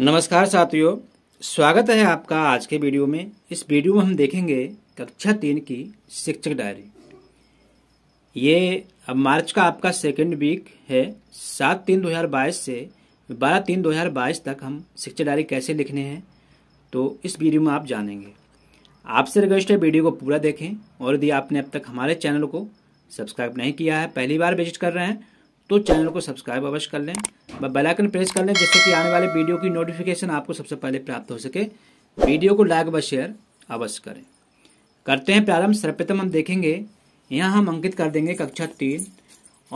नमस्कार साथियों स्वागत है आपका आज के वीडियो में इस वीडियो में हम देखेंगे कक्षा तीन की शिक्षक डायरी ये अब मार्च का आपका सेकेंड वीक है सात तीन दो हज़ार बाईस से बारह तीन दो हज़ार बाईस तक हम शिक्षक डायरी कैसे लिखने हैं तो इस वीडियो में आप जानेंगे आपसे रिक्वेस्ट है वीडियो को पूरा देखें और यदि आपने अब तक हमारे चैनल को सब्सक्राइब नहीं किया है पहली बार विजिट कर रहे हैं तो चैनल को सब्सक्राइब अवश्य कर लें व बेलाइकन प्रेस कर लें जिससे कि आने वाले वीडियो की नोटिफिकेशन आपको सबसे पहले प्राप्त हो सके वीडियो को लाइक व शेयर अवश्य करें करते हैं प्रारंभ सर्वप्रथम हम देखेंगे यहाँ हम अंकित कर देंगे कक्षा तीन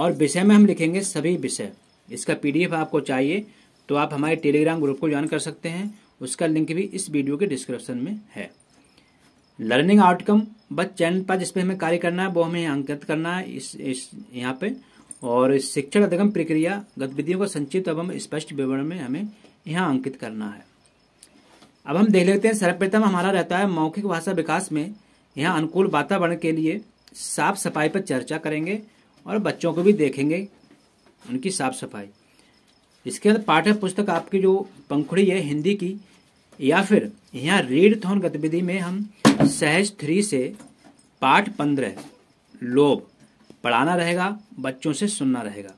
और विषय में हम लिखेंगे सभी विषय इसका पीडीएफ आपको चाहिए तो आप हमारे टेलीग्राम ग्रुप को ज्वाइन कर सकते हैं उसका लिंक भी इस वीडियो के डिस्क्रिप्शन में है लर्निंग आउटकम बस चैनल पर जिसपे हमें कार्य करना है वो हमें अंकित करना है इस, इस यहाँ पे और शिक्षण अधिगम प्रक्रिया गतिविधियों का संक्षिप्त एवं स्पष्ट विवरण में हमें यहाँ अंकित करना है अब हम देख लेते हैं सर्वप्रथम हमारा रहता है मौखिक भाषा विकास में यहाँ अनुकूल वातावरण के लिए साफ सफाई पर चर्चा करेंगे और बच्चों को भी देखेंगे उनकी साफ सफाई इसके बाद पाठ्य पुस्तक आपकी जो पंखुड़ी है हिंदी की या फिर यहाँ रीड थोन गतिविधि में हम सहज थ्री से पाठ पंद्रह लोभ पढ़ाना रहेगा बच्चों से सुनना रहेगा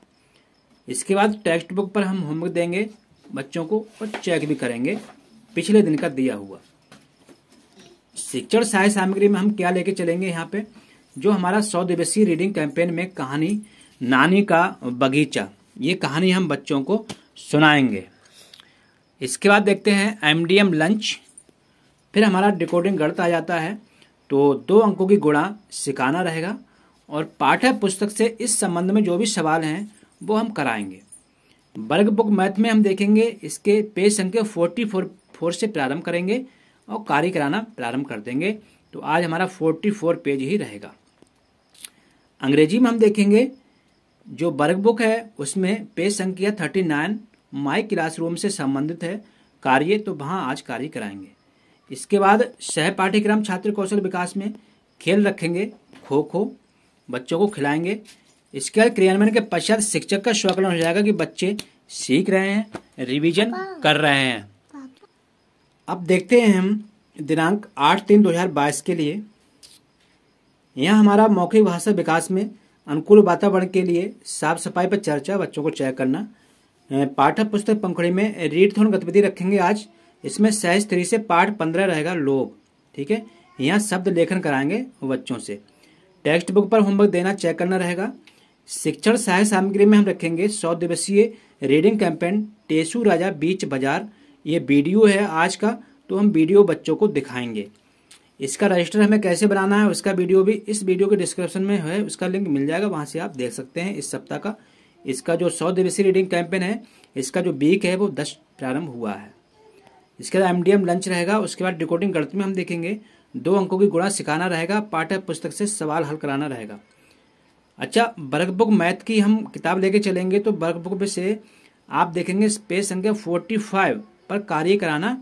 इसके बाद टेक्स्ट बुक पर हम होमवर्क देंगे बच्चों को और चेक भी करेंगे पिछले दिन का दिया हुआ शिक्षण सहाय सामग्री में हम क्या लेके चलेंगे यहाँ पे जो हमारा सौ दिवसीय रीडिंग कैंपेन में कहानी नानी का बगीचा ये कहानी हम बच्चों को सुनाएंगे इसके बाद देखते हैं एमडीएम लंच फिर हमारा डिकोडिंग गढ़ता आ जाता है तो दो अंकों की गुणा सिखाना रहेगा और पाठ्य पुस्तक से इस संबंध में जो भी सवाल हैं वो हम कराएंगे वर्ग बुक मैथ में हम देखेंगे इसके पेज संख्या फोर्टी फोर फोर से प्रारंभ करेंगे और कार्य कराना प्रारंभ कर देंगे तो आज हमारा फोर्टी फोर पेज ही रहेगा अंग्रेजी में हम देखेंगे जो वर्ग बुक है उसमें पेज संख्या थर्टी नाइन माई क्लासरूम से संबंधित है कार्य तो वहाँ आज कार्य कराएंगे इसके बाद सह पाठ्यक्रम छात्र कौशल विकास में खेल रखेंगे खो खो बच्चों को खिलाएंगे इसके बाद क्रियान्वयन के पश्चात शिक्षक का स्वाकलन हो जाएगा कि बच्चे सीख रहे हैं रिवीजन कर रहे हैं अब देखते हैं हम दिनांक आठ तीन दो हजार बाईस के लिए यहाँ हमारा मौखिक भाषा विकास में अनुकूल वातावरण के लिए साफ सफाई पर चर्चा बच्चों को चेक करना पाठक पुस्तक पंखड़ी में रीड थोन गतिविधि रखेंगे आज इसमें सहज स्त्री से पाठ पंद्रह रहेगा लोग ठीक है यहाँ शब्द लेखन कराएंगे बच्चों से टेक्स्ट बुक पर होमवर्क देना चेक करना रहेगा शिक्षण सहाय सामग्री में हम रखेंगे सौ दिवसीय रीडिंग कैंपेन टेसू राजा बीच बाजार ये वीडियो है आज का तो हम वीडियो बच्चों को दिखाएंगे इसका रजिस्टर हमें कैसे बनाना है उसका वीडियो भी इस वीडियो के डिस्क्रिप्शन में है उसका लिंक मिल जाएगा वहाँ से आप देख सकते हैं इस सप्ताह का इसका जो सौ दिवसीय रीडिंग कैंपेन है इसका जो वीक है वो दस प्रारंभ हुआ है इसके बाद एम लंच रहेगा उसके बाद रिकॉर्डिंग गणित में हम देखेंगे दो अंकों की गुणा सिखाना रहेगा पाठ्य पुस्तक से सवाल हल कराना रहेगा अच्छा वर्क बुक मैथ की हम किताब लेके चलेंगे तो वर्क बुक में से आप देखेंगे पेज संख्या फोर्टी फाइव पर कार्य कराना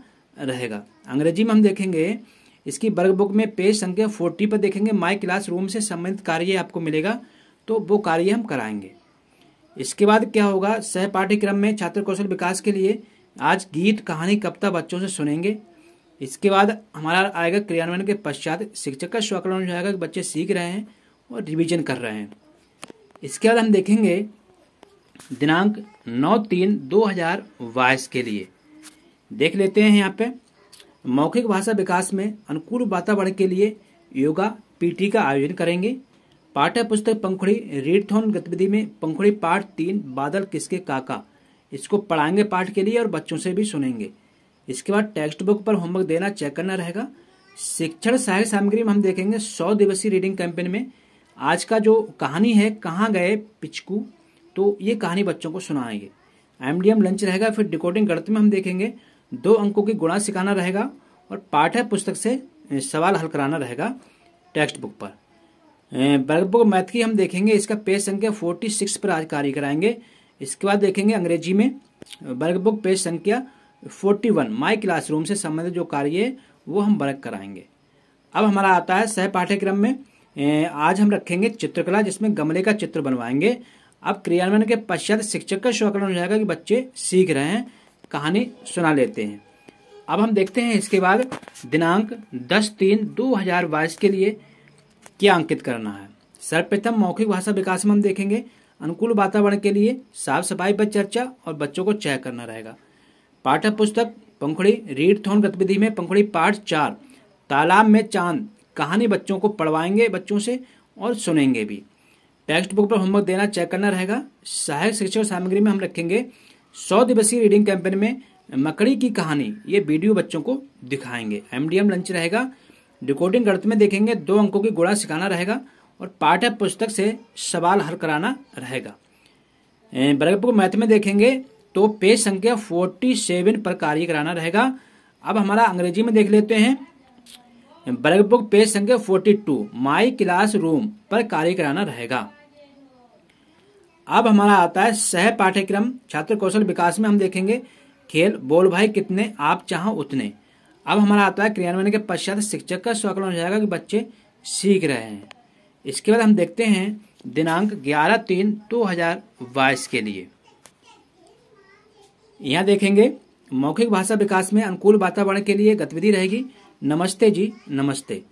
रहेगा अंग्रेजी में हम देखेंगे इसकी वर्क बुक में पेज संख्या फोर्टी पर देखेंगे माई क्लास रूम से संबंधित कार्य आपको मिलेगा तो वो कार्य हम कराएंगे इसके बाद क्या होगा सह पाठ्यक्रम में छात्र कौशल विकास के लिए आज गीत कहानी कविता बच्चों से सुनेंगे इसके बाद हमारा आएगा क्रियान्वयन के पश्चात शिक्षक का स्वाकलन हो जाएगा कि बच्चे सीख रहे हैं और रिवीजन कर रहे हैं इसके बाद हम देखेंगे दिनांक नौ तीन दो हजार बाईस के लिए देख लेते हैं यहाँ पे मौखिक भाषा विकास में अनुकूल वातावरण के लिए योगा पीटी का आयोजन करेंगे पाठ्य पुस्तक पंखुड़ी रीडथोन गतिविधि में पंखुड़ी पाठ तीन बादल किसके काका इसको पढ़ाएंगे पाठ के लिए और बच्चों से भी सुनेंगे इसके बाद टेक्स्ट बुक पर होमवर्क देना चेक करना रहेगा शिक्षण सहायक सामग्री में हम देखेंगे सौ दिवसीय रीडिंग कैंपेन में आज का जो कहानी है कहाँ गए पिचकू तो ये कहानी बच्चों को सुनाएंगे एमडीएम लंच रहेगा फिर डिकोडिंग गणित में हम देखेंगे दो अंकों की गुणा सिखाना रहेगा और पाठ्य पुस्तक से सवाल हल कराना रहेगा टेक्स्ट बुक पर वर्क बुक मैथ की हम देखेंगे इसका पेज संख्या फोर्टी सिक्स पर आज कार्य कराएंगे इसके बाद देखेंगे अंग्रेजी में वर्क बुक पेज संख्या फोर्टी वन माई क्लासरूम से संबंधित जो कार्य वो हम वर्क कराएंगे अब हमारा आता है सह पाठ्यक्रम में आज हम रखेंगे चित्रकला जिसमें गमले का चित्र बनवाएंगे अब क्रियान्वयन के पश्चात शिक्षक का स्वकरण हो जाएगा कि बच्चे सीख रहे हैं कहानी सुना लेते हैं अब हम देखते हैं इसके बाद दिनांक 10 तीन 2022 के लिए क्या अंकित करना है सर्वप्रथम मौखिक भाषा विकास में हम देखेंगे अनुकूल वातावरण के लिए साफ सफाई पर चर्चा और बच्चों को चेक करना रहेगा पाठ्य पुस्तक पंखुड़ी रीड थोन गतिविधि में पंखुड़ी पाठ चार तालाब में चांद कहानी बच्चों को पढ़वाएंगे बच्चों से और सुनेंगे भी टेक्स्ट बुक पर होमवर्क देना चेक करना रहेगा सहायक शिक्षण सामग्री में हम रखेंगे सौ दिवसीय रीडिंग कैंपेन में मकड़ी की कहानी ये वीडियो बच्चों को दिखाएंगे एमडीएम लंच रहेगा रिकॉर्डिंग गणित में देखेंगे दो अंकों की गुणा सिखाना रहेगा और पाठ्य पुस्तक से सवाल हल कराना रहेगा बरगपुर मैथ में देखेंगे तो पेज संख्या फोर्टी सेवन पर कार्य कराना रहेगा अब हमारा अंग्रेजी में देख लेते हैं वर्क बुक पेज संख्या forty two my classroom पर कार्य कराना रहेगा अब हमारा आता है सह पाठ्यक्रम छात्र कौशल विकास में हम देखेंगे खेल बोल भाई कितने आप चाहो उतने अब हमारा आता है क्रियान्वयन के पश्चात शिक्षक का स्वाकलन हो जाएगा कि बच्चे सीख रहे हैं इसके बाद हम देखते हैं दिनांक ग्यारह तीन दो हजार बाईस के लिए यहाँ देखेंगे मौखिक भाषा विकास में अनुकूल वातावरण के लिए गतिविधि रहेगी नमस्ते जी नमस्ते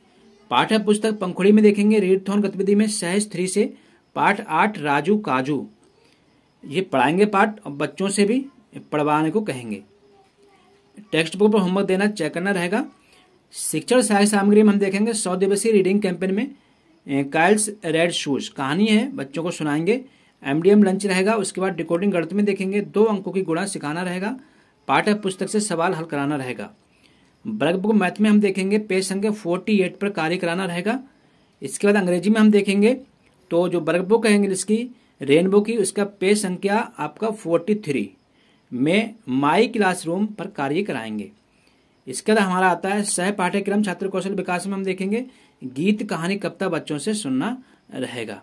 पाठ पुस्तक पंखुड़ी में देखेंगे रीडथॉन गतिविधि में सहज थ्री से पाठ आठ राजू काजू ये पढ़ाएंगे पाठ और बच्चों से भी पढ़वाने को कहेंगे टेक्स्ट बुक पर होमवर्क देना चेक करना रहेगा शिक्षण सहायक सामग्री में हम देखेंगे सौ दिवसीय रीडिंग कैंपेन में काइल्स रेड शूज कहानी है बच्चों को सुनाएंगे एमडीएम लंच रहेगा उसके बाद डिकोडिंग गणित में देखेंगे दो अंकों की गुणा सिखाना रहेगा पाठ्य पुस्तक से सवाल हल कराना रहेगा वर्ग बुक मैथ में हम देखेंगे पेज संख्या फोर्टी एट पर कार्य कराना रहेगा इसके बाद अंग्रेजी में हम देखेंगे तो जो बर्ग बुक है इंग्लिश की रेनबो की उसका पेज संख्या आपका फोर्टी थ्री में माई क्लासरूम पर कार्य कराएंगे इसके बाद हमारा आता है सह पाठ्यक्रम छात्र कौशल विकास में हम देखेंगे गीत कहानी कविता बच्चों से सुनना रहेगा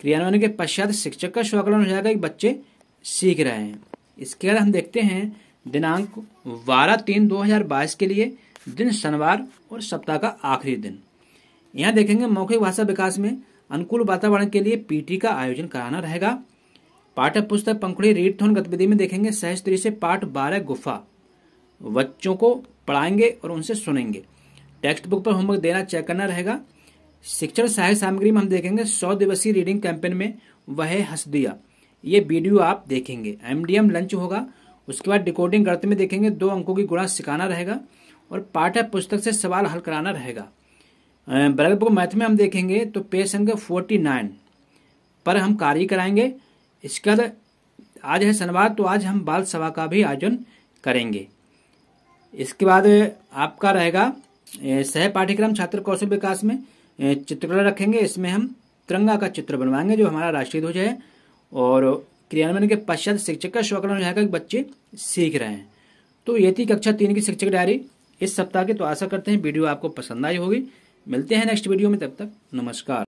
क्रियान्वयन के पश्चात शिक्षक का स्वाकलन हो जाएगा कि बच्चे सीख रहे हैं इसके बाद हम देखते हैं दिनांक बारह तीन दो हजार बाईस के लिए दिन शनिवार और सप्ताह का आखिरी दिन यहाँ देखेंगे मौखिक भाषा विकास में अनुकूल वातावरण के लिए पीटी का आयोजन कराना रहेगा पाठ्य पुस्तक पंखुड़ी रीड थोन गतिविधि में देखेंगे सहज तरी से पाठ बारह गुफा बच्चों को पढ़ाएंगे और उनसे सुनेंगे टेक्स्ट बुक पर होमवर्क देना चेक करना रहेगा शिक्षण सहायक सामग्री में हम देखेंगे सौ दिवसीय रीडिंग कैंपेन में वह हंस दिया ये वीडियो आप देखेंगे एमडीएम लंच होगा उसके बाद डिकोडिंग करते में देखेंगे दो अंकों की गुणा सिखाना रहेगा और पाठ्य पुस्तक से सवाल हल कराना रहेगा बरगद बुक मैथ में हम देखेंगे तो पेज संख्या फोर्टी नाइन पर हम कार्य कराएंगे इसके बाद आज है शनिवार तो आज हम बाल सभा का भी आयोजन करेंगे इसके बाद आपका रहेगा सह पाठ्यक्रम छात्र कौशल विकास में चित्रकला रखेंगे इसमें हम तिरंगा का चित्र बनवाएंगे जो हमारा राष्ट्रीय ध्वज है और क्रियान्वयन के पश्चात शिक्षक का स्वकलन रहेगा कि बच्चे सीख रहे हैं तो ये थी कक्षा तीन की शिक्षक डायरी इस सप्ताह की तो आशा करते हैं वीडियो आपको पसंद आई होगी मिलते हैं नेक्स्ट वीडियो में तब तक नमस्कार